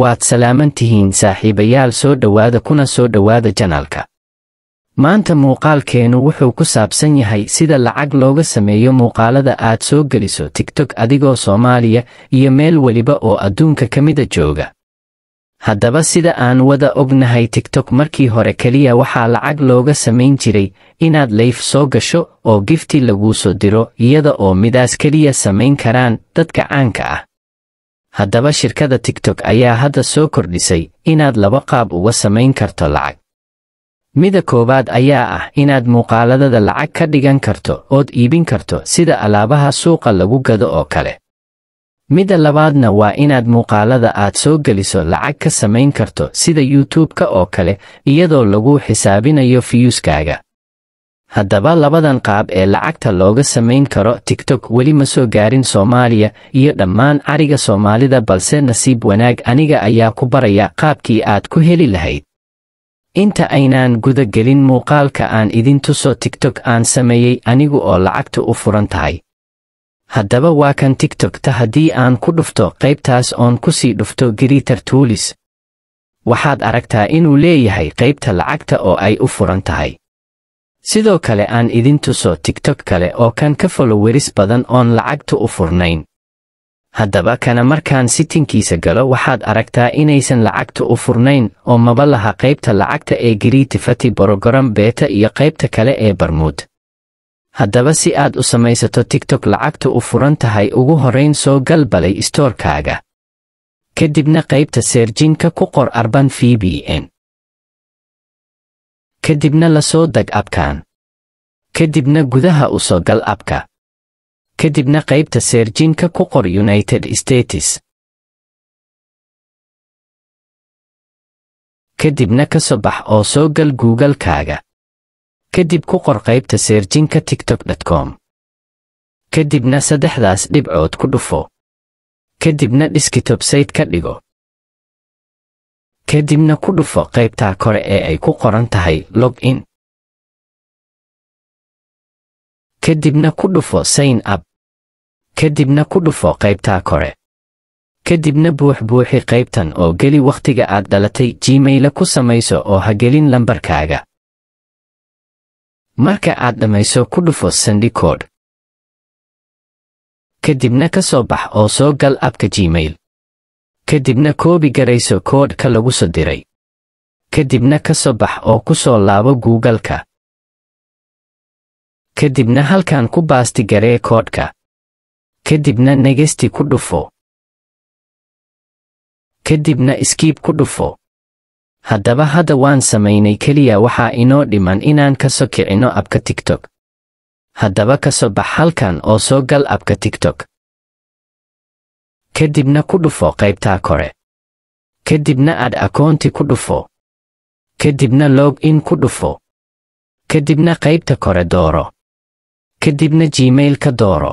waad salaaman tihiin saaxiibayaal soo dhowaada kuna soo dhowaada janaalka maanta muuqaalkeennu wuxuu ku saabsan yahay sida lacag looga sameeyo muuqaalada aad soo geliso tigtog adigoo soomaaliya iyo meel weliba oo adduunka ka mida jooga haddaba sida aan wada ognahay tiktok markii hore keliya waxaa lacag looga samayn jiray inaad layf soo gasho oo gifti laguu soo diro iyada oo midaas keliya samayn karaan dadka caanka ah haddaba shirkada tiktok ayaa hadda soo kordhisay inaad laba qaab uga samayn karto lacag mida koowaad ayaa ah inaad muuqaaladada lacag ka dhigan karto ood iibin karto sida alaabaha suuqa lagu gado oo kale midda labaadna waa inaad muuqaalada aad soo geliso lacag ka samayn karto sida yuutuubka oo kale iyadoo lagu xisaabinayo fiyuuskaaga haddaba labadan qaab ee lacagta looga samayn karo tigtok weli ma soo gaarin soomaaliya iyo dhammaan cariga soomaalida balse nasiib wanaag aniga ayaa ku baraya qaabkii aad ku heli lahayd inta aynaan gudagelin muuqaalka aan idin tuso tigtok aan sameeyey anigu oo lacagta u furan tahay haddaba waa kan tigtokta haddii aan ku dhufto qaybtaas oon ku sii dhufto gritar tuulis waxaad aragtaa inuu leeyahay qaybta lacagta oo ay u furan tahay sidoo kale aan idin tuso tigtog kale oo kan ka foloweris badan oon lacagta u furnayn haddaba kana markaan sitinkiisa galo waxaad aragtaa inaysan lacagta u furnayn oo maba laha qaybta lacagta ee giriitifati borogoram beeta iyo qaybta kale ee barmuud haddaba si aad u samaysato tigtog lacagta u furan tahay ugu horayn soo gal balay istoorkaaga kadibna qaybta seerjiinka ku qor arban v b n kadibna la soo deg abkan kadibna gudaha u soo gal abka kadibna qaybta seerjiinka ku qor united states kadibna ka soo bax oo soo gal guugalkaaga kadib ku qor qaybta seerjinka tiktok dtcom kadibna saddexdaas dhibcood ku dhufo kadibna dhiskitob sayd ka dhigo kadibna ku dhufo qaybta kore ee ay ku qoran tahay log in kadibna ku dhufo sign up kadibna ku dhufo qaybta kore kadibna buux buuxi qaybtan oo geli wakhtiga aad dhalatay gmaila ku samayso oo ha gelin lambarkaaga marka aad dhammayso ku dhufo sandi kadibna ka soo bax oo soo gal abka gmail kadibna koobi garayso koodhka lagu soo diray kadibna ka soo bax oo ku soo laabo guugalka kadibna halkan ku baasti garee koodhka kadibna negesti ku dhufo kadibna iskiib ku dhufo haddaba hadda waan samaynay keliya waxaa inoo dhiman inaan ka soo kicino abka tigtog haddaba ka soo bax halkan oo soo gal abka tigtog kadibna ku dhufo qaybtaa kore kadibna aad akoonti ku dhufo kadibna log in ku dhufo kadibna qaybta kore dooro kadibna gmail ka dooro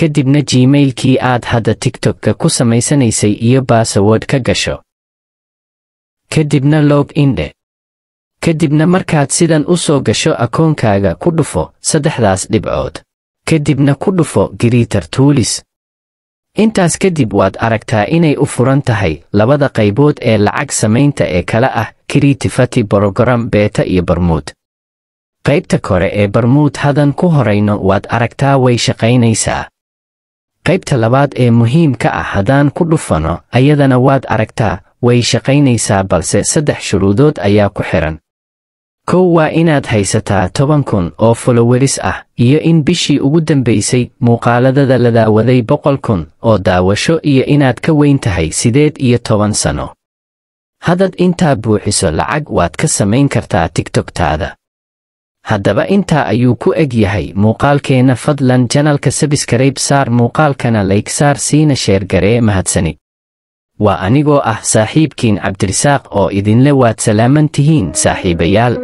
kadibna gmailkii aad hadda tigtokka ku samaysanaysay iyo baasawood ka gasho kadibna log in dhe kadibna markaad sidan u soo gasho akoonkaaga ku dhufo saddexdaas dhibcood kadibna ku dhufo giriitar tuulis intaas kadib waad aragtaa inay u furan tahay labada qaybood ee lacag samaynta ee kale ah kritifati borogram beeta iyo barmuud qaybta kore ee barmuud hadan ku horayno waad aragtaa way shaqaynaysaa qaybta labaad ee muhiimka ah haddaan ku dhufano ayadana waad aragtaa way shaqaynaysaa balse saddex shuruudood ayaa ku xidhan kow waa inaad haysataa toban kun oo foloweris ah iyo in bishii ugu dambaysay muuqaaladada la daawaday boqol kun oo daawasho iyo inaad ka weyn tahay siddeed iyo toban sano haddaad intaa buuxiso lacag waad ka samayn kartaa tigtogtaada haddaba intaa ayuu ku eg yahay muuqaalkeenna fadlan janalka sabiskarayb saar muuqaalkana laygsaar siina sheergaree mahadsanid waa anigoo ah saaxiibkiin cabdirisaaq oo idinle waad salaaman tihiin saaxiibayaal